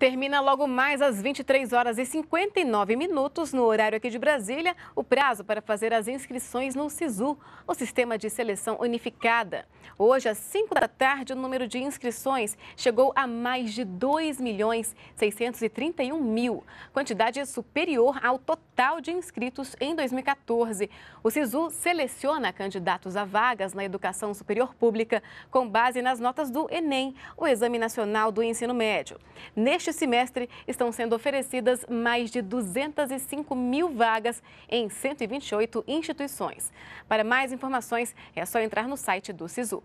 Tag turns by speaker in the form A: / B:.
A: Termina logo mais às 23 horas e 59 minutos no horário aqui de Brasília o prazo para fazer as inscrições no SISU, o Sistema de Seleção Unificada. Hoje, às 5 da tarde, o número de inscrições chegou a mais de 2 milhões 631 mil, quantidade superior ao total de inscritos em 2014. O SISU seleciona candidatos a vagas na educação superior pública com base nas notas do Enem, o Exame Nacional do Ensino Médio. Neste Neste semestre, estão sendo oferecidas mais de 205 mil vagas em 128 instituições. Para mais informações, é só entrar no site do SISU.